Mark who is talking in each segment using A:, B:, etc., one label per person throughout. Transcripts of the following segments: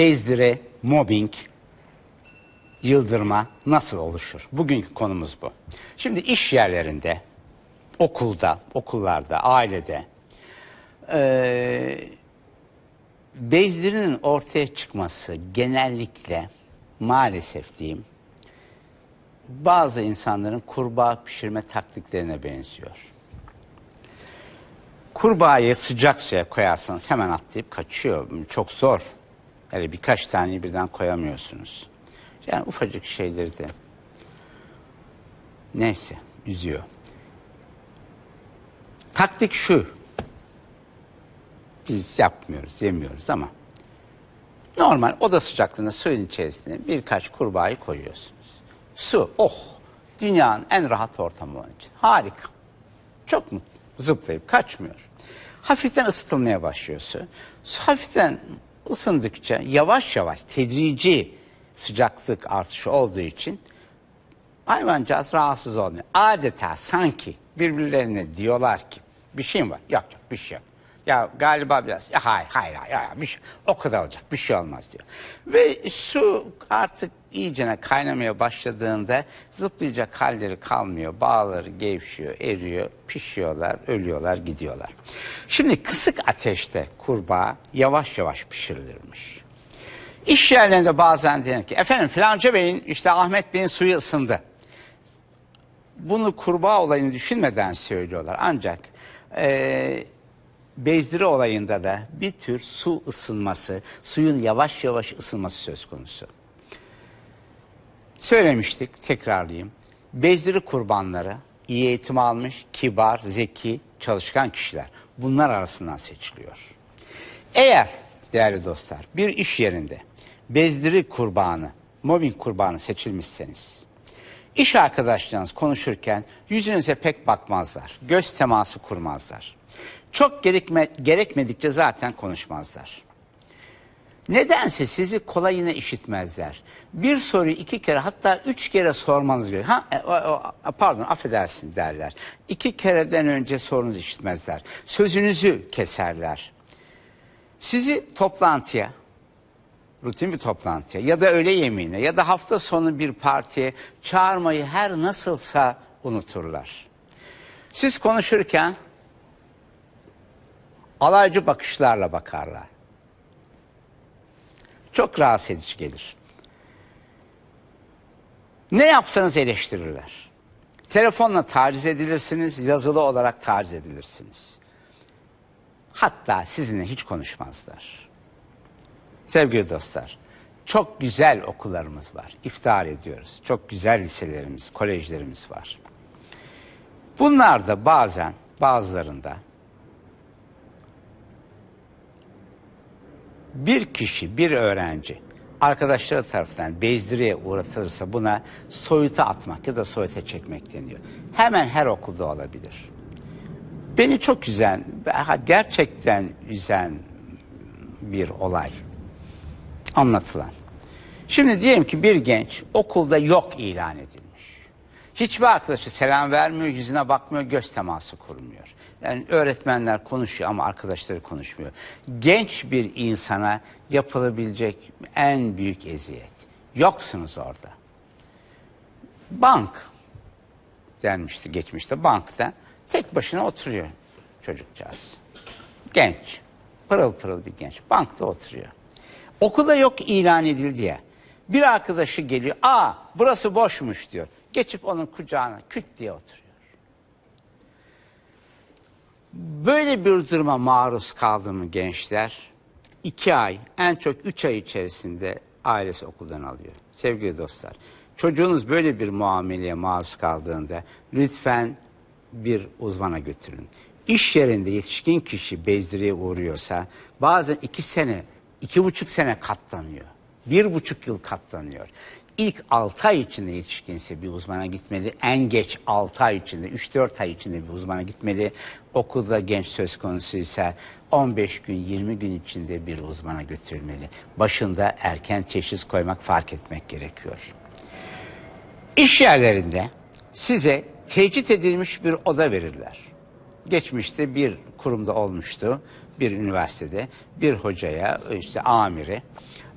A: bezdire, mobbing, yıldırma nasıl oluşur? Bugünkü konumuz bu. Şimdi iş yerlerinde, okulda, okullarda, ailede e, bezdirinin ortaya çıkması genellikle maalesef diyeyim bazı insanların kurbağa pişirme taktiklerine benziyor. Kurbağayı sıcak suya koyarsanız hemen atlayıp kaçıyor. Çok zor. Öyle birkaç tane birden koyamıyorsunuz. Yani ufacık şeyleri de neyse üzüyor. Taktik şu. Biz yapmıyoruz, yemiyoruz ama normal oda sıcaklığında suyun içerisine birkaç kurbağayı koyuyorsunuz. Su, oh! Dünyanın en rahat ortamı onun için. Harika. Çok mutlu. Zıplayıp kaçmıyor. Hafiften ısıtılmaya başlıyor su. Su hafiften ısındıkça yavaş yavaş tedrici sıcaklık artışı olduğu için hayvancağız rahatsız olmuyor. Adeta sanki birbirlerine diyorlar ki bir şey mi var? Yok yok bir şey yok. Ya galiba biraz ya hayır hayır hayır ya, bir şey, o kadar olacak bir şey olmaz diyor. Ve su artık iyicene kaynamaya başladığında zıplayacak halleri kalmıyor. Bağları gevşiyor, eriyor, pişiyorlar, ölüyorlar, gidiyorlar. Şimdi kısık ateşte kurbağa yavaş yavaş pişirilirmiş. İş yerlerinde bazen denir ki efendim filanca beyin işte Ahmet Bey'in suyu ısındı. Bunu kurbağa olayını düşünmeden söylüyorlar ancak e, bezdiri olayında da bir tür su ısınması, suyun yavaş yavaş ısınması söz konusu. Söylemiştik, tekrarlayayım. Bezdiri kurbanları iyi eğitim almış, kibar, zeki, çalışkan kişiler. Bunlar arasından seçiliyor. Eğer değerli dostlar bir iş yerinde bezdiri kurbanı, mobbing kurbanı seçilmişseniz iş arkadaşlarınız konuşurken yüzünüze pek bakmazlar. Göz teması kurmazlar. Çok gerekme, gerekmedikçe zaten konuşmazlar. Nedense sizi kolayına işitmezler. Bir soruyu iki kere hatta üç kere sormanız gerekiyor. Ha, e, pardon affedersin derler. İki kereden önce sorunuz işitmezler. Sözünüzü keserler. Sizi toplantıya, rutin bir toplantıya ya da öğle yemeğine ya da hafta sonu bir partiye çağırmayı her nasılsa unuturlar. Siz konuşurken alaycı bakışlarla bakarlar. Çok rahatsız edici gelir. Ne yapsanız eleştirirler. Telefonla taciz edilirsiniz, yazılı olarak taciz edilirsiniz. Hatta sizinle hiç konuşmazlar. Sevgili dostlar, çok güzel okullarımız var. İftihar ediyoruz. Çok güzel liselerimiz, kolejlerimiz var. Bunlar da bazen bazılarında bir kişi, bir öğrenci arkadaşları tarafından bezdiriye uğratılırsa buna soyuta atmak ya da soyuta çekmek deniyor. Hemen her okulda olabilir. Beni çok üzen, gerçekten üzen bir olay anlatılan. Şimdi diyelim ki bir genç okulda yok ilan edildi. Hiçbir arkadaşı selam vermiyor, yüzüne bakmıyor, göz teması kurmuyor. Yani öğretmenler konuşuyor ama arkadaşları konuşmuyor. Genç bir insana yapılabilecek en büyük eziyet. Yoksunuz orada. Bank denmişti geçmişte bankta. Tek başına oturuyor çocukcağız. Genç. Pırıl pırıl bir genç. Bankta oturuyor. Okulda yok ilan edildi ya. Bir arkadaşı geliyor. Aa burası boşmuş diyor. Geçip onun kucağına küt diye oturuyor. Böyle bir duruma maruz kaldığımı gençler iki ay en çok üç ay içerisinde ailesi okuldan alıyor. Sevgili dostlar çocuğunuz böyle bir muameleye maruz kaldığında lütfen bir uzmana götürün. İş yerinde yetişkin kişi bezdiriye uğruyorsa bazen iki sene iki buçuk sene katlanıyor bir buçuk yıl katlanıyor. İlk 6 ay içinde yetişkinse bir uzmana gitmeli. En geç 6 ay içinde, 3-4 ay içinde bir uzmana gitmeli. Okulda genç söz konusu ise 15 gün, 20 gün içinde bir uzmana götürülmeli. Başında erken teşhis koymak, fark etmek gerekiyor. İş yerlerinde size tecrit edilmiş bir oda verirler. Geçmişte bir kurumda olmuştu, bir üniversitede, bir hocaya, işte amiri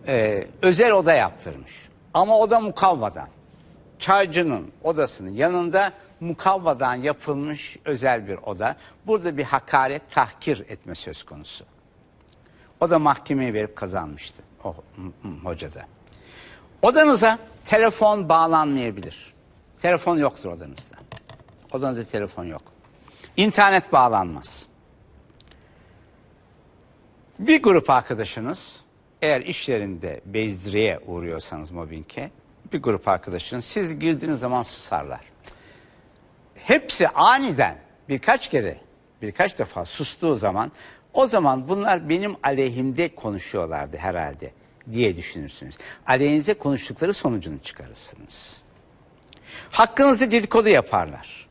A: e, özel oda yaptırmış. Ama oda mukavvadan. Çaycının odasının yanında mukavvadan yapılmış özel bir oda. Burada bir hakaret, tahkir etme söz konusu. O da mahkemeye verip kazanmıştı o hocada. Odanıza telefon bağlanmayabilir. Telefon yoktur odanızda. Odanızda telefon yok. İnternet bağlanmaz. Bir grup arkadaşınız eğer işlerinde bezdireye uğruyorsanız mobbinge bir grup arkadaşınız siz girdiğiniz zaman susarlar. Hepsi aniden birkaç kere birkaç defa sustuğu zaman o zaman bunlar benim aleyhimde konuşuyorlardı herhalde diye düşünürsünüz. Aleyhinize konuştukları sonucunu çıkarırsınız. Hakkınızı dedikodu yaparlar.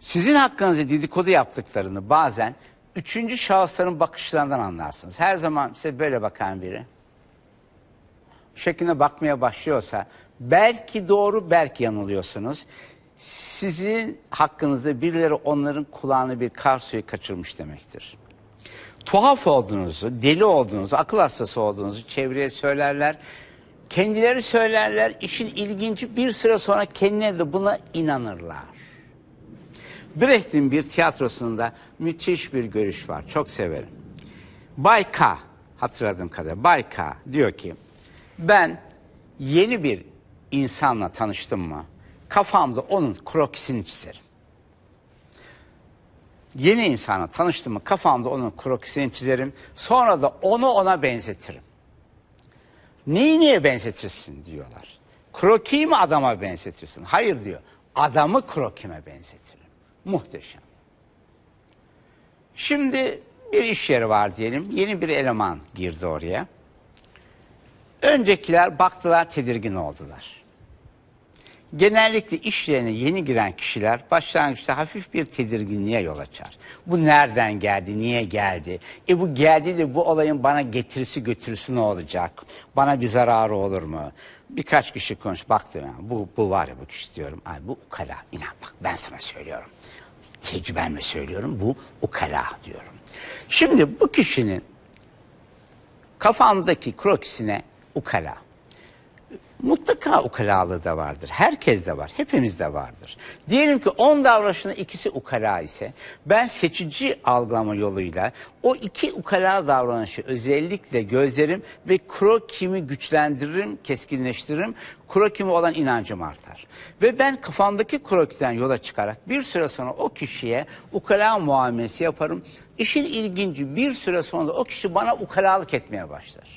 A: Sizin hakkınızı dedikodu yaptıklarını bazen üçüncü şahısların bakışlarından anlarsınız. Her zaman size böyle bakan biri bu şekilde bakmaya başlıyorsa belki doğru belki yanılıyorsunuz. Sizin hakkınızda birileri onların kulağını bir kar suyu kaçırmış demektir. Tuhaf olduğunuzu, deli olduğunuzu, akıl hastası olduğunuzu çevreye söylerler. Kendileri söylerler, işin ilginci bir süre sonra kendileri de buna inanırlar. Brecht'in bir tiyatrosunda müthiş bir görüş var. Çok severim. Bayka K, hatırladığım kadar Bayka diyor ki ben yeni bir insanla tanıştım mı kafamda onun krokisini çizerim. Yeni insana tanıştım mı kafamda onun krokisini çizerim. Sonra da onu ona benzetirim. Neyi niye benzetirsin diyorlar. Krokiyi mi adama benzetirsin? Hayır diyor. Adamı krokime benzetirim. Muhteşem. Şimdi bir iş yeri var diyelim. Yeni bir eleman girdi oraya. Öncekiler baktılar tedirgin oldular. Genellikle iş yerine yeni giren kişiler başlangıçta hafif bir tedirginliğe yol açar. Bu nereden geldi, niye geldi? E bu geldi de bu olayın bana getirisi götürüsü ne olacak? Bana bir zararı olur mu? Birkaç kişi konuş baktı yani bu, bu var ya bu kişi diyorum. Ay bu ukala inan bak ben sana söylüyorum tecrübenle söylüyorum bu ukala diyorum. Şimdi bu kişinin kafamdaki krokisine ukala Mutlaka ukalalığı da vardır. Herkes de var. Hepimizde vardır. Diyelim ki 10 davranışının ikisi ukala ise ben seçici algılama yoluyla o iki ukala davranışı özellikle gözlerim ve krokimi güçlendiririm, keskinleştiririm. Krokimi olan inancım artar. Ve ben kafamdaki krokiden yola çıkarak bir süre sonra o kişiye ukala muamelesi yaparım. İşin ilginci bir süre sonra o kişi bana ukalalık etmeye başlar.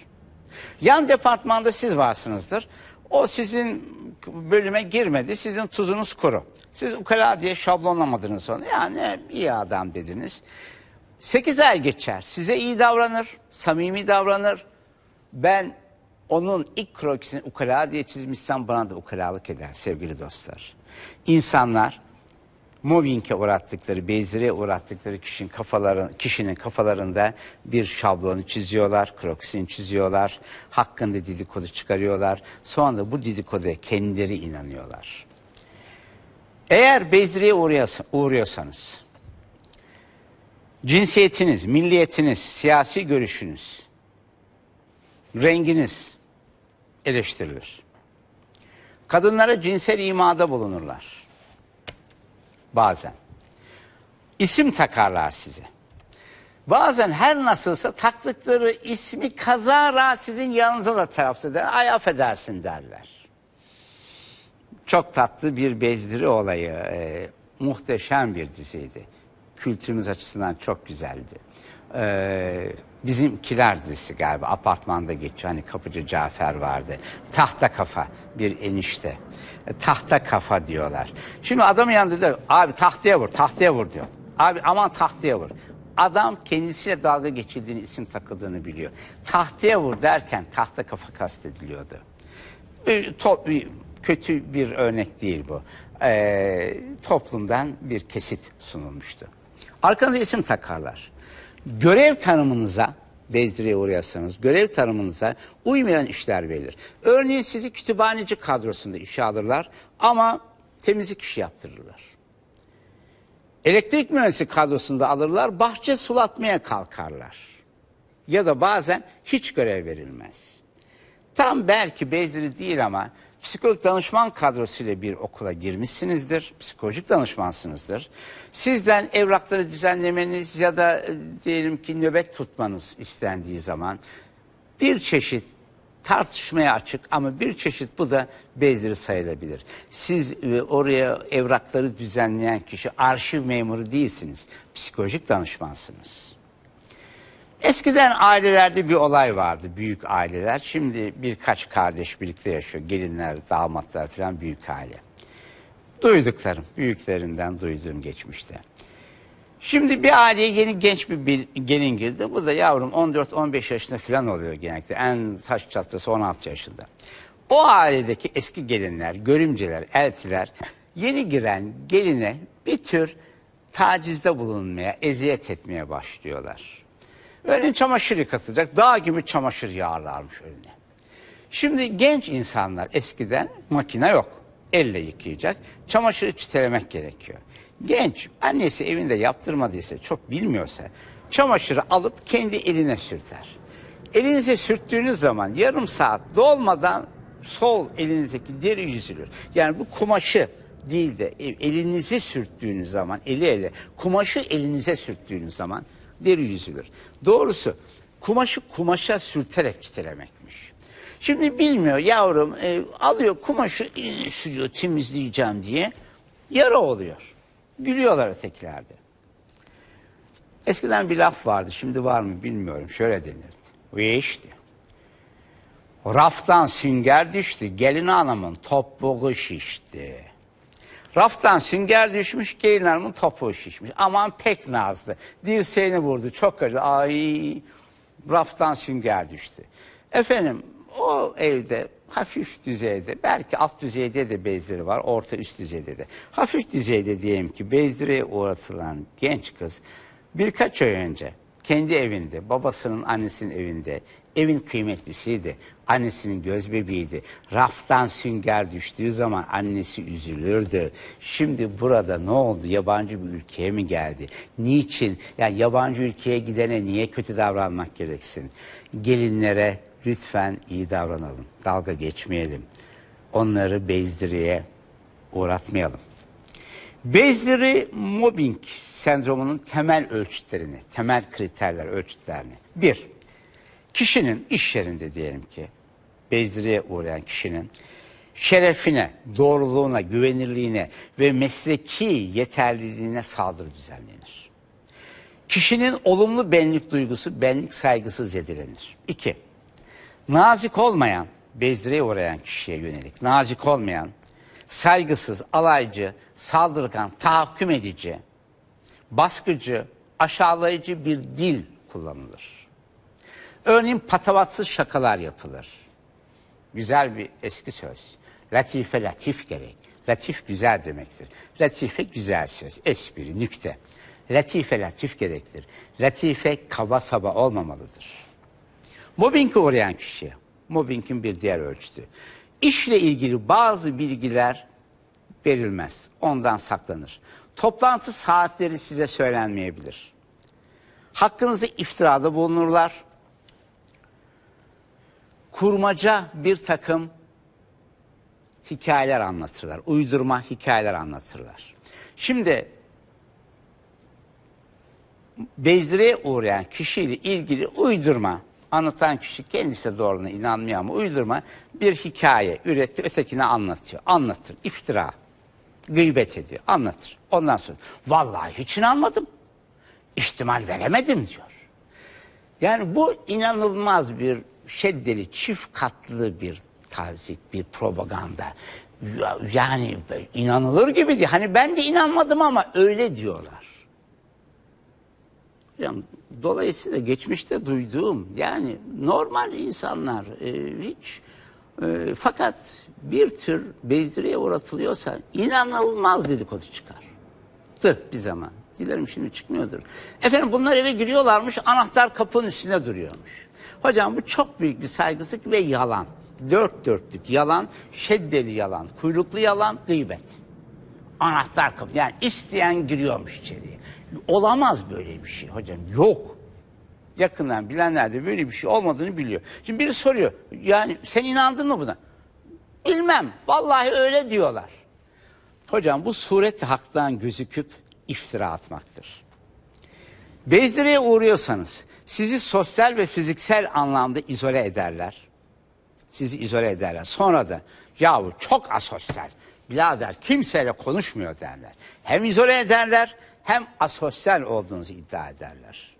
A: Yan departmanda siz varsınızdır. O sizin bölüme girmedi. Sizin tuzunuz kuru. Siz ukala diye şablonlamadınız onu, Yani iyi adam dediniz. 8 ay geçer. Size iyi davranır, samimi davranır. Ben onun ilk krokisini ukala diye çizmişsem bana da ukalalık eder sevgili dostlar. İnsanlar mobbinge uğrattıkları, bezire uğrattıkları kişinin, kafaların, kişinin kafalarında bir şablonu çiziyorlar, kroksin çiziyorlar, hakkında dedikodu çıkarıyorlar. Sonra bu dedikoduya kendileri inanıyorlar. Eğer bezireye uğruyorsanız, cinsiyetiniz, milliyetiniz, siyasi görüşünüz, renginiz eleştirilir. Kadınlara cinsel imada bulunurlar bazen. İsim takarlar size. Bazen her nasılsa taktıkları ismi kazara sizin yanınıza da tarafsız eder. Ay affedersin derler. Çok tatlı bir bezdiri olayı. E, muhteşem bir diziydi. Kültürümüz açısından çok güzeldi. Eee Bizimkiler dizisi galiba apartmanda geçiyor. Hani kapıcı Cafer vardı. Tahta kafa bir enişte. E, tahta kafa diyorlar. Şimdi adamın yanında diyor abi tahtaya vur tahtaya vur diyor. Abi aman tahtaya vur. Adam kendisiyle dalga geçildiğini isim takıldığını biliyor. Tahtaya vur derken tahta kafa kastediliyordu. Bir, to, bir, kötü bir örnek değil bu. E, toplumdan bir kesit sunulmuştu. Arkanıza isim takarlar görev tanımınıza bezdiriye uğrayarsanız görev tanımınıza uymayan işler verilir. Örneğin sizi kütüphaneci kadrosunda işe alırlar ama temizlik işi yaptırırlar. Elektrik mühendisi kadrosunda alırlar, bahçe sulatmaya kalkarlar. Ya da bazen hiç görev verilmez. Tam belki Bezri değil ama psikolojik danışman kadrosu ile bir okula girmişsinizdir. Psikolojik danışmansınızdır. Sizden evrakları düzenlemeniz ya da e, diyelim ki nöbet tutmanız istendiği zaman bir çeşit tartışmaya açık ama bir çeşit bu da bezdiri sayılabilir. Siz e, oraya evrakları düzenleyen kişi arşiv memuru değilsiniz. Psikolojik danışmansınız. Eskiden ailelerde bir olay vardı, büyük aileler. Şimdi birkaç kardeş birlikte yaşıyor, gelinler, damatlar falan büyük aile. Duyduklarım, büyüklerimden duyduğum geçmişte. Şimdi bir aileye yeni genç bir, bir gelin girdi. Bu da yavrum 14-15 yaşında falan oluyor genellikle. En taş çatlası 16 yaşında. O ailedeki eski gelinler, görümceler, eltiler yeni giren geline bir tür tacizde bulunmaya, eziyet etmeye başlıyorlar. Önün çamaşır yıkatacak. Dağ gibi çamaşır yağlarmış önüne. Şimdi genç insanlar eskiden makine yok. Elle yıkayacak. Çamaşırı çitelemek gerekiyor. Genç annesi evinde yaptırmadıysa çok bilmiyorsa çamaşırı alıp kendi eline sürter. Elinize sürttüğünüz zaman yarım saat dolmadan sol elinizdeki deri yüzülür. Yani bu kumaşı değil de e, elinizi sürttüğünüz zaman eli ele kumaşı elinize sürttüğünüz zaman iyilikleri yüzüdür. Doğrusu kumaşı kumaşa sürterek çitelemekmiş. Şimdi bilmiyor yavrum e, alıyor kumaşı sürüyor temizleyeceğim diye yara oluyor. Gülüyorlar ötekilerde. Eskiden bir laf vardı şimdi var mı bilmiyorum şöyle denirdi. Vişti. Raftan sünger düştü gelin hanımın topuğu şişti. Raftan sünger düşmüş, gelin hanımın topuğu şişmiş. Aman pek nazlı. Dirseğini vurdu, çok acı. Ay, raftan sünger düştü. Efendim, o evde hafif düzeyde, belki alt düzeyde de bezleri var, orta üst düzeyde de. Hafif düzeyde diyelim ki bezdiriye uğratılan genç kız birkaç ay önce kendi evinde, babasının, annesinin evinde, evin kıymetlisiydi. Annesinin göz bebeğiydi. Raftan sünger düştüğü zaman annesi üzülürdü. Şimdi burada ne oldu? Yabancı bir ülkeye mi geldi? Niçin? Yani yabancı ülkeye gidene niye kötü davranmak gereksin? Gelinlere lütfen iyi davranalım. Dalga geçmeyelim. Onları bezdiriye uğratmayalım. Bezleri mobbing sendromunun temel ölçütlerini, temel kriterler ölçütlerini. Bir, kişinin iş yerinde diyelim ki bezdiriye uğrayan kişinin şerefine, doğruluğuna, güvenirliğine ve mesleki yeterliliğine saldırı düzenlenir. Kişinin olumlu benlik duygusu, benlik saygısı zedelenir. İki, nazik olmayan, bezdiriye uğrayan kişiye yönelik nazik olmayan, saygısız, alaycı, saldırgan, tahakküm edici, baskıcı, aşağılayıcı bir dil kullanılır. Örneğin patavatsız şakalar yapılır. Güzel bir eski söz. Latife latif gerek. Latif güzel demektir. Latife güzel söz, espri, nükte. Latife latif gerektir. Latife kaba saba olmamalıdır. Mobbinge uğrayan kişi, mobbingin bir diğer ölçütü. İşle ilgili bazı bilgiler verilmez. Ondan saklanır. Toplantı saatleri size söylenmeyebilir. Hakkınızı iftirada bulunurlar. Kurmaca bir takım hikayeler anlatırlar. Uydurma hikayeler anlatırlar. Şimdi bezdireye uğrayan kişiyle ilgili uydurma anlatan kişi kendisi de doğruna inanmıyor ama uydurma bir hikaye üretti ötekine anlatıyor. Anlatır. iftira. Gıybet ediyor. Anlatır. Ondan sonra vallahi hiç inanmadım. İhtimal veremedim diyor. Yani bu inanılmaz bir şeddeli çift katlı bir tazik, bir propaganda. Yani inanılır gibi diyor. Hani ben de inanmadım ama öyle diyorlar. Hocam dolayısıyla geçmişte duyduğum yani normal insanlar e, hiç ee, fakat bir tür bezdiriye uğratılıyorsa inanılmaz dedikodu çıkar. Tı bir zaman. Dilerim şimdi çıkmıyordur. Efendim bunlar eve giriyorlarmış anahtar kapının üstüne duruyormuş. Hocam bu çok büyük bir saygısızlık ve yalan. Dört dörtlük yalan, şeddeli yalan, kuyruklu yalan, gıybet. Anahtar kapı yani isteyen giriyormuş içeriye. Olamaz böyle bir şey hocam yok yakından bilenler de böyle bir şey olmadığını biliyor. Şimdi biri soruyor yani sen inandın mı buna? Bilmem vallahi öyle diyorlar. Hocam bu suret haktan gözüküp iftira atmaktır. Bezdireye uğruyorsanız sizi sosyal ve fiziksel anlamda izole ederler. Sizi izole ederler. Sonra da yahu çok asosyal. Birader kimseyle konuşmuyor derler. Hem izole ederler hem asosyal olduğunuzu iddia ederler.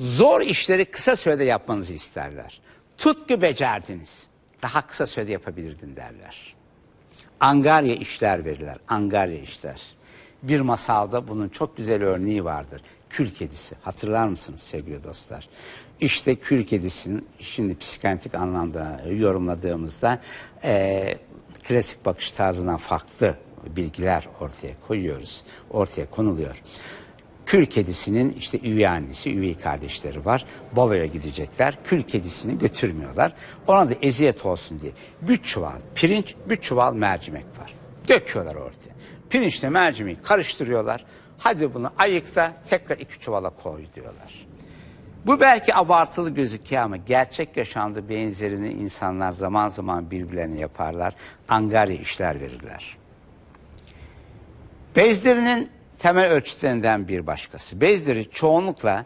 A: Zor işleri kısa sürede yapmanızı isterler. Tutku becerdiniz. Daha kısa sürede yapabilirdin derler. Angarya işler verirler. Angarya işler. Bir masalda bunun çok güzel örneği vardır. Kül kedisi. Hatırlar mısınız sevgili dostlar? İşte kül kedisinin şimdi psikantik anlamda yorumladığımızda e, klasik bakış tarzından farklı bilgiler ortaya koyuyoruz. Ortaya konuluyor. Kül kedisinin işte üvey annesi, üvey kardeşleri var. Balaya gidecekler. Kül kedisini götürmüyorlar. Ona da eziyet olsun diye. Bir çuval pirinç, bir çuval mercimek var. Döküyorlar ortaya. Pirinçle mercimeği karıştırıyorlar. Hadi bunu ayıkta tekrar iki çuvala koy diyorlar. Bu belki abartılı gözüküyor ama gerçek yaşamda benzerini insanlar zaman zaman birbirlerine yaparlar. Angarya işler verirler. Bezlerinin temel ölçütlerinden bir başkası. Bezleri çoğunlukla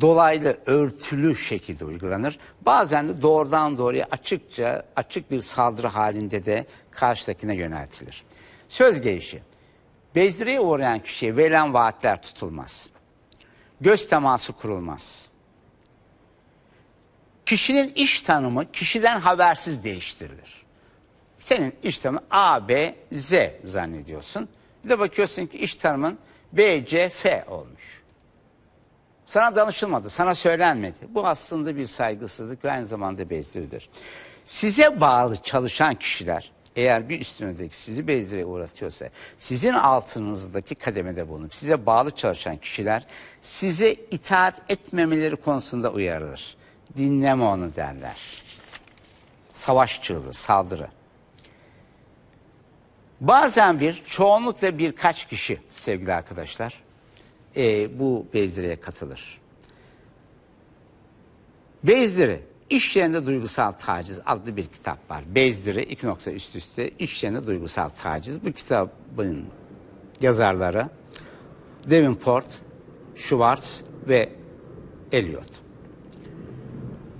A: dolaylı örtülü şekilde uygulanır. Bazen de doğrudan doğruya açıkça açık bir saldırı halinde de karşıdakine yöneltilir. Söz gelişi. Bezdiriye uğrayan kişiye verilen vaatler tutulmaz. Göz teması kurulmaz. Kişinin iş tanımı kişiden habersiz değiştirilir. Senin iş tanımı A, B, Z zannediyorsun. Bir de bakıyorsun ki iş tanımın B, C, F olmuş. Sana danışılmadı, sana söylenmedi. Bu aslında bir saygısızlık ve aynı zamanda bezdiridir. Size bağlı çalışan kişiler eğer bir üstünüzdeki sizi bezdire uğratıyorsa, sizin altınızdaki kademede bulunup size bağlı çalışan kişiler size itaat etmemeleri konusunda uyarılır. Dinleme onu derler. Savaş çığlığı, saldırı. Bazen bir, çoğunlukla birkaç kişi sevgili arkadaşlar e, bu bezdireye katılır. Bezdire iş yerinde duygusal taciz adlı bir kitap var. Bezdire iki nokta üst üste, iş yerinde duygusal taciz. Bu kitabın yazarları Davenport, Schwartz ve Eliot.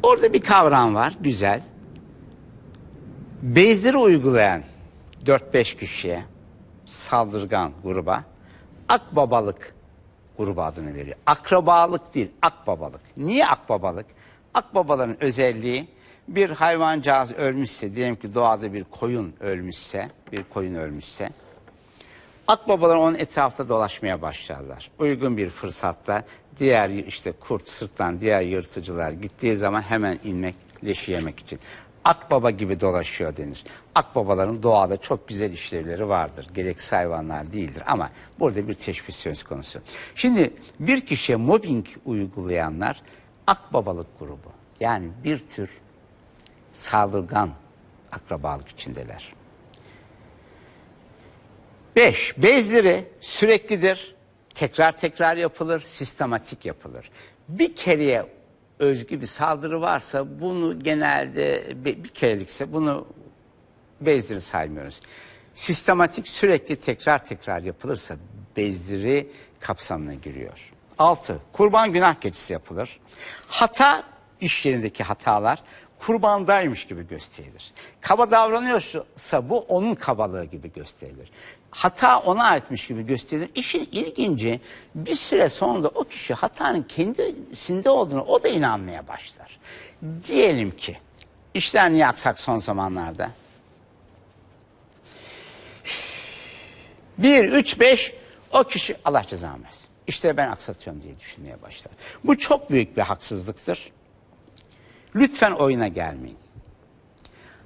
A: Orada bir kavram var, güzel. Bezdire uygulayan 4-5 kişiye saldırgan gruba akbabalık grubu adını veriyor. Akrabalık değil, akbabalık. Niye akbabalık? Akbabaların özelliği bir hayvancağız ölmüşse, diyelim ki doğada bir koyun ölmüşse, bir koyun ölmüşse, akbabalar onun etrafta dolaşmaya başlarlar. Uygun bir fırsatta diğer işte kurt, sırttan diğer yırtıcılar gittiği zaman hemen inmek, leşi yemek için akbaba gibi dolaşıyor denir. Akbabaların doğada çok güzel işlevleri vardır. Gereksiz hayvanlar değildir ama burada bir teşbih söz konusu. Şimdi bir kişiye mobbing uygulayanlar akbabalık grubu. Yani bir tür saldırgan akrabalık içindeler. Beş, bezleri süreklidir. Tekrar tekrar yapılır, sistematik yapılır. Bir kereye özgü bir saldırı varsa bunu genelde bir kerelikse bunu bezdiri saymıyoruz. Sistematik sürekli tekrar tekrar yapılırsa bezdiri kapsamına giriyor. 6. Kurban günah keçisi yapılır. Hata iş yerindeki hatalar kurbandaymış gibi gösterilir. Kaba davranıyorsa bu onun kabalığı gibi gösterilir hata ona aitmiş gibi gösterir. İşin ilginci bir süre sonra o kişi hatanın kendisinde olduğunu o da inanmaya başlar. Diyelim ki işler niye aksak son zamanlarda? bir üç beş o kişi Allah cezamı versin. İşte ben aksatıyorum diye düşünmeye başlar. Bu çok büyük bir haksızlıktır. Lütfen oyuna gelmeyin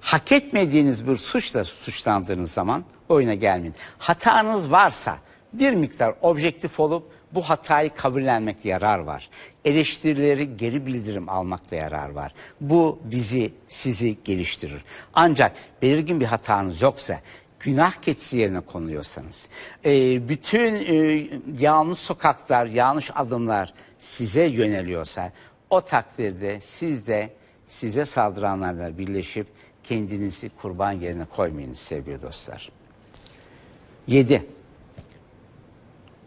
A: hak etmediğiniz bir suçla suçlandığınız zaman oyuna gelmeyin. Hatanız varsa bir miktar objektif olup bu hatayı kabullenmek yarar var. Eleştirileri geri bildirim almakta yarar var. Bu bizi, sizi geliştirir. Ancak belirgin bir hatanız yoksa, günah keçisi yerine konuyorsanız, e, bütün e, yanlış sokaklar, yanlış adımlar size yöneliyorsa, o takdirde siz de size saldıranlarla birleşip kendinizi kurban yerine koymayın sevgili dostlar. 7.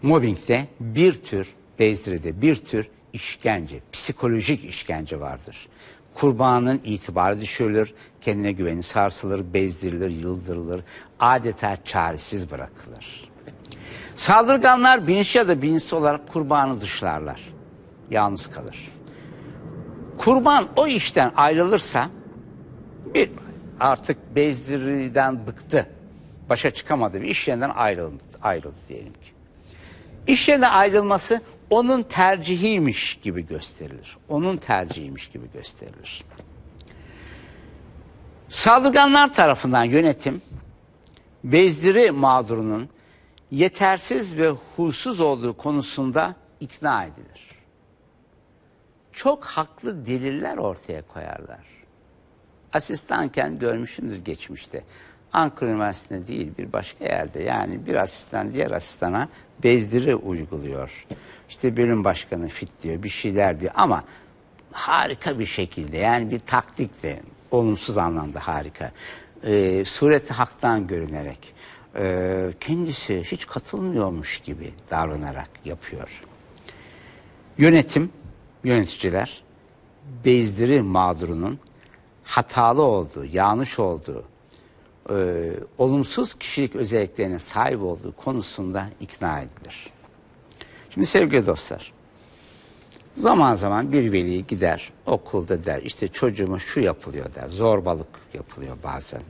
A: Mobbingde bir tür, bezdirede bir tür işkence, psikolojik işkence vardır. Kurbanın itibarı düşürülür, kendine güveni sarsılır, bezdirilir, yıldırılır, adeta çaresiz bırakılır. Saldırganlar bilinçli ya da bilinçsiz olarak kurbanı dışlarlar. Yalnız kalır. Kurban o işten ayrılırsa bir artık bezdiriden bıktı. Başa çıkamadı ve iş yerinden ayrıldı, ayrıldı diyelim ki. İş yerinden ayrılması onun tercihiymiş gibi gösterilir. Onun tercihiymiş gibi gösterilir. Saldırganlar tarafından yönetim bezdiri mağdurunun yetersiz ve huysuz olduğu konusunda ikna edilir. Çok haklı deliller ortaya koyarlar asistanken görmüşümdür geçmişte. Ankara Üniversitesi'nde değil bir başka yerde yani bir asistan diğer asistana bezdiri uyguluyor. İşte bölüm başkanı fit diyor bir şeyler diyor ama harika bir şekilde yani bir taktikle olumsuz anlamda harika. Ee, sureti haktan görünerek e, kendisi hiç katılmıyormuş gibi davranarak yapıyor. Yönetim, yöneticiler bezdiri mağdurunun hatalı olduğu, yanlış olduğu, e, olumsuz kişilik özelliklerine sahip olduğu konusunda ikna edilir. Şimdi sevgili dostlar, zaman zaman bir veli gider okulda der işte çocuğuma şu yapılıyor der, zorbalık yapılıyor bazen.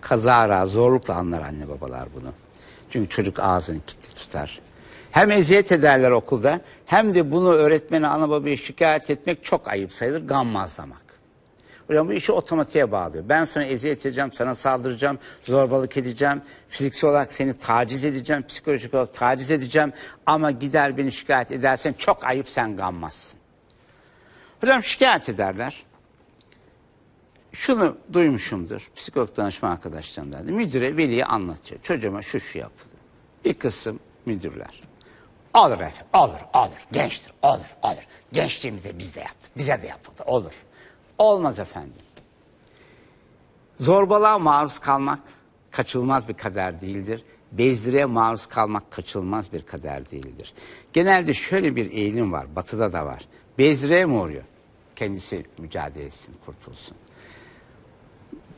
A: Kazara zorlukla anlar anne babalar bunu. Çünkü çocuk ağzını kilitli tutar. Hem eziyet ederler okulda hem de bunu öğretmeni ana babaya şikayet etmek çok ayıp sayılır gammazlamak. Ulan bu işi otomatiğe bağlıyor. Ben sana eziyet edeceğim, sana saldıracağım, zorbalık edeceğim, fiziksel olarak seni taciz edeceğim, psikolojik olarak taciz edeceğim. Ama gider beni şikayet edersen çok ayıp sen gammazsın. Hocam şikayet ederler. Şunu duymuşumdur psikolog danışma arkadaşlarımdan. Müdüre veliye anlatıyor. Çocuğuma şu şu yapıldı. Bir kısım müdürler. Olur efendim, olur, olur. Gençtir, olur, olur. Gençliğimizde biz de yaptık, bize de yapıldı, olur. Olmaz efendim. Zorbalığa maruz kalmak kaçılmaz bir kader değildir. Bezdire maruz kalmak kaçılmaz bir kader değildir. Genelde şöyle bir eğilim var, batıda da var. Bezdire mi uğruyor? Kendisi mücadele etsin, kurtulsun.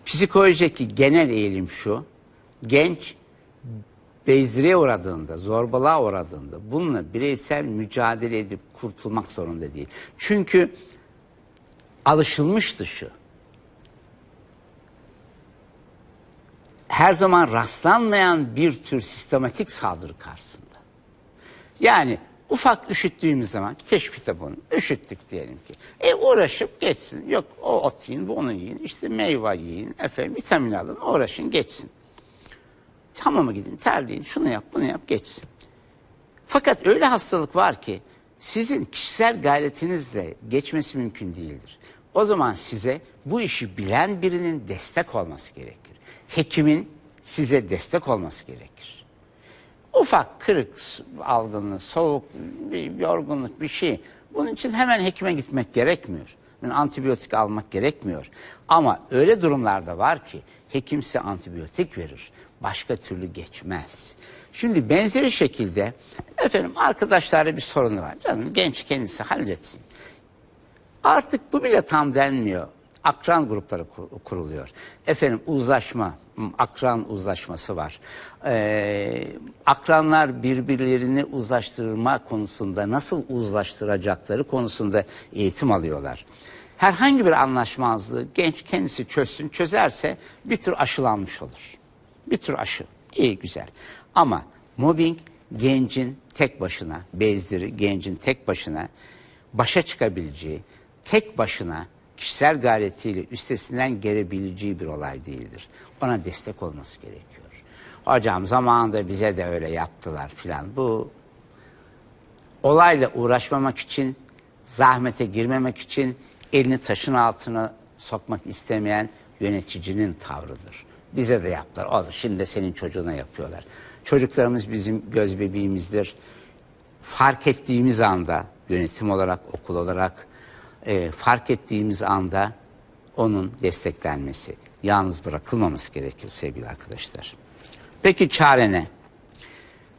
A: Psikolojideki genel eğilim şu, genç Bezdire uğradığında, zorbalığa uğradığında bununla bireysel mücadele edip kurtulmak zorunda değil. Çünkü alışılmış dışı. Her zaman rastlanmayan bir tür sistematik saldırı karşısında. Yani ufak üşüttüğümüz zaman bir teşbihte bunu üşüttük diyelim ki. E uğraşıp geçsin. Yok o ot yiyin, bu onu yiyin, işte meyve yiyin, efendim vitamin alın, uğraşın geçsin. Hamama gidin, terleyin, şunu yap, bunu yap, geçsin. Fakat öyle hastalık var ki sizin kişisel gayretinizle geçmesi mümkün değildir. O zaman size bu işi bilen birinin destek olması gerekir. Hekimin size destek olması gerekir. Ufak kırık algınlık, soğuk, bir yorgunluk bir şey. Bunun için hemen hekime gitmek gerekmiyor. Yani antibiyotik almak gerekmiyor. Ama öyle durumlarda var ki hekim size antibiyotik verir. Başka türlü geçmez. Şimdi benzeri şekilde efendim arkadaşlarda bir sorunu var. Canım genç kendisi halletsin. Artık bu bile tam denmiyor. Akran grupları kuruluyor. Efendim uzlaşma, akran uzlaşması var. Ee, akranlar birbirlerini uzlaştırma konusunda nasıl uzlaştıracakları konusunda eğitim alıyorlar. Herhangi bir anlaşmazlığı genç kendisi çözsün, çözerse bir tür aşılanmış olur. Bir tür aşı. İyi güzel. Ama mobbing gencin tek başına, bezdiri gencin tek başına başa çıkabileceği, tek başına kişisel gayretiyle üstesinden gelebileceği bir olay değildir. Ona destek olması gerekiyor. Hocam zamanında bize de öyle yaptılar filan. Bu olayla uğraşmamak için, zahmete girmemek için elini taşın altına sokmak istemeyen yöneticinin tavrıdır. Bize de yaptılar. Olur şimdi de senin çocuğuna yapıyorlar. Çocuklarımız bizim göz bebeğimizdir. Fark ettiğimiz anda yönetim olarak, okul olarak, e, fark ettiğimiz anda onun desteklenmesi, yalnız bırakılmaması gerekir sevgili arkadaşlar. Peki çare ne?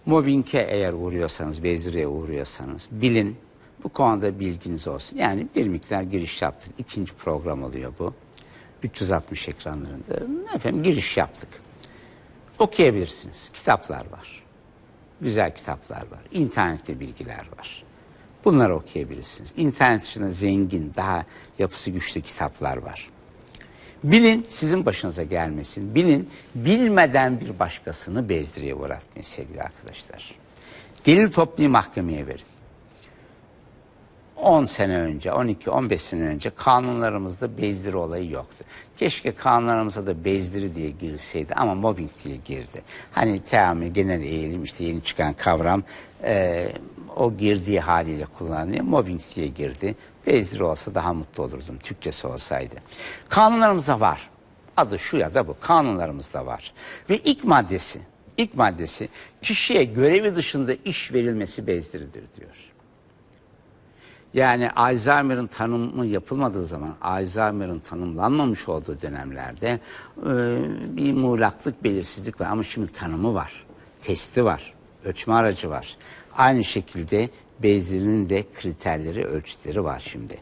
A: Mobbinge eğer uğruyorsanız, bezireye uğruyorsanız bilin bu konuda bilginiz olsun. Yani bir miktar giriş yaptık. İkinci program oluyor bu. 360 ekranlarında. Efendim giriş yaptık. Okuyabilirsiniz. Kitaplar var. Güzel kitaplar var. İnternette bilgiler var. Bunları okuyabilirsiniz. İnternet dışında zengin, daha yapısı güçlü kitaplar var. Bilin sizin başınıza gelmesin. Bilin bilmeden bir başkasını bezdiriye uğratmayın sevgili arkadaşlar. Delil toplayı mahkemeye verin. 10 sene önce, 12-15 sene önce kanunlarımızda bezdiri olayı yoktu. Keşke kanunlarımıza da bezdiri diye girseydi. ama mobbing diye girdi. Hani teamül, genel eğilim, işte yeni çıkan kavram e, o girdiği haliyle kullanıyor. Mobbing diye girdi. Bezdir olsa daha mutlu olurdum Türkçesi olsaydı. Kanunlarımızda var. Adı şu ya da bu. Kanunlarımızda var. Ve ilk maddesi, ilk maddesi kişiye görevi dışında iş verilmesi bezdiridir diyor. Yani Alzheimer'ın tanımı yapılmadığı zaman, Alzheimer'ın tanımlanmamış olduğu dönemlerde e, bir muğlaklık, belirsizlik var. Ama şimdi tanımı var, testi var, ölçme aracı var. Aynı şekilde bezlinin de kriterleri, ölçütleri var şimdi.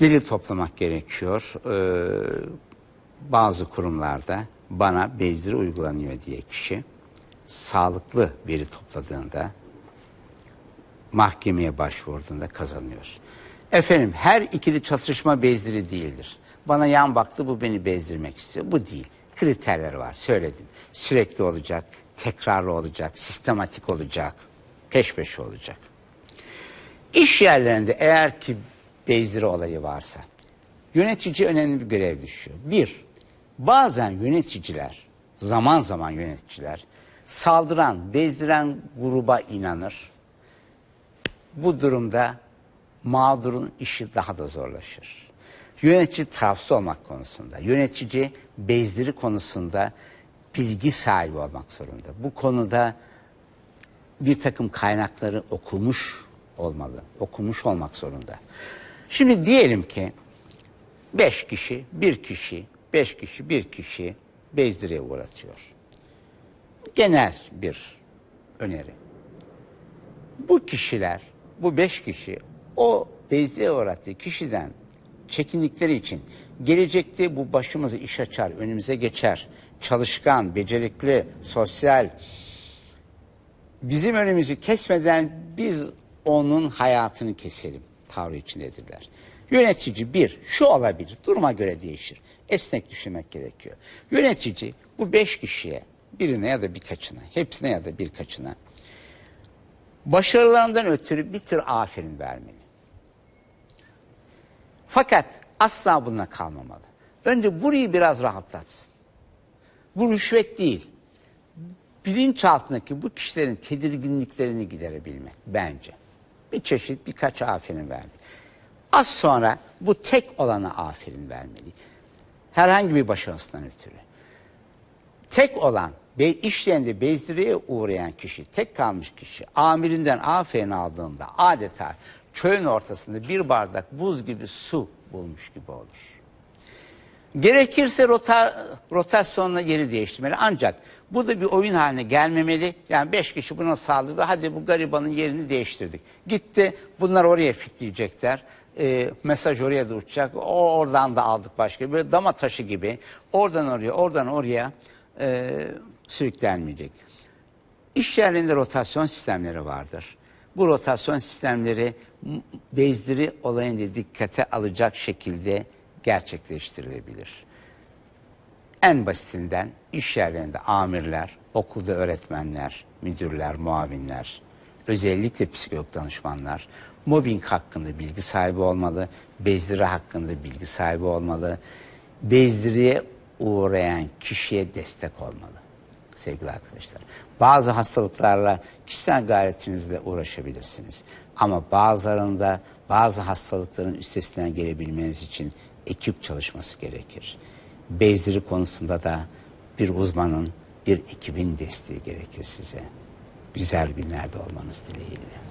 A: Delil toplamak gerekiyor. Ee, bazı kurumlarda bana bezdir uygulanıyor diye kişi sağlıklı veri topladığında mahkemeye başvurduğunda kazanıyor. Efendim her ikili çatışma bezdiri değildir. Bana yan baktı bu beni bezdirmek istiyor. Bu değil. Kriterler var söyledim. Sürekli olacak, tekrarlı olacak, sistematik olacak peş olacak. İş yerlerinde eğer ki bezdiri olayı varsa yönetici önemli bir görev düşüyor. Bir, bazen yöneticiler, zaman zaman yöneticiler saldıran, bezdiren gruba inanır. Bu durumda mağdurun işi daha da zorlaşır. Yönetici tarafsız olmak konusunda, yönetici bezdiri konusunda bilgi sahibi olmak zorunda. Bu konuda bir takım kaynakları okumuş olmalı. Okumuş olmak zorunda. Şimdi diyelim ki beş kişi, bir kişi, beş kişi, bir kişi bezdiriye uğratıyor. Genel bir öneri. Bu kişiler, bu beş kişi o bezdiriye uğrattığı kişiden çekindikleri için gelecekte bu başımızı iş açar, önümüze geçer, çalışkan, becerikli, sosyal, bizim önümüzü kesmeden biz onun hayatını keselim tavrı içindedirler. Yönetici bir, şu olabilir, duruma göre değişir. Esnek düşünmek gerekiyor. Yönetici bu beş kişiye, birine ya da birkaçına, hepsine ya da birkaçına başarılarından ötürü bir tür aferin vermeli. Fakat asla bununla kalmamalı. Önce burayı biraz rahatlatsın. Bu rüşvet değil bilinçaltındaki bu kişilerin tedirginliklerini giderebilmek bence. Bir çeşit birkaç aferin verdi. Az sonra bu tek olana aferin vermeli. Herhangi bir başarısından ötürü. Tek olan ve işlerinde bezdireye uğrayan kişi, tek kalmış kişi amirinden aferin aldığında adeta çölün ortasında bir bardak buz gibi su bulmuş gibi olur. Gerekirse rota, rotasyonla yeri değiştirmeli. Ancak bu da bir oyun haline gelmemeli. Yani beş kişi buna saldırdı. Hadi bu garibanın yerini değiştirdik. Gitti. Bunlar oraya fitleyecekler. E, mesaj oraya da uçacak. O oradan da aldık başka. Böyle dama taşı gibi. Oradan oraya, oradan oraya e, sürüklenmeyecek. İş yerlerinde rotasyon sistemleri vardır. Bu rotasyon sistemleri bezdiri olayını dikkate alacak şekilde gerçekleştirilebilir. En basitinden iş yerlerinde amirler, okulda öğretmenler, müdürler, muavinler, özellikle psikolog danışmanlar mobbing hakkında bilgi sahibi olmalı, bezdiri hakkında bilgi sahibi olmalı, bezdiriye uğrayan kişiye destek olmalı sevgili arkadaşlar. Bazı hastalıklarla kişisel gayretinizle uğraşabilirsiniz. Ama bazılarında bazı hastalıkların üstesinden gelebilmeniz için ekip çalışması gerekir. Bezleri konusunda da bir uzmanın, bir ekibin desteği gerekir size. Güzel günlerde olmanız dileğiyle.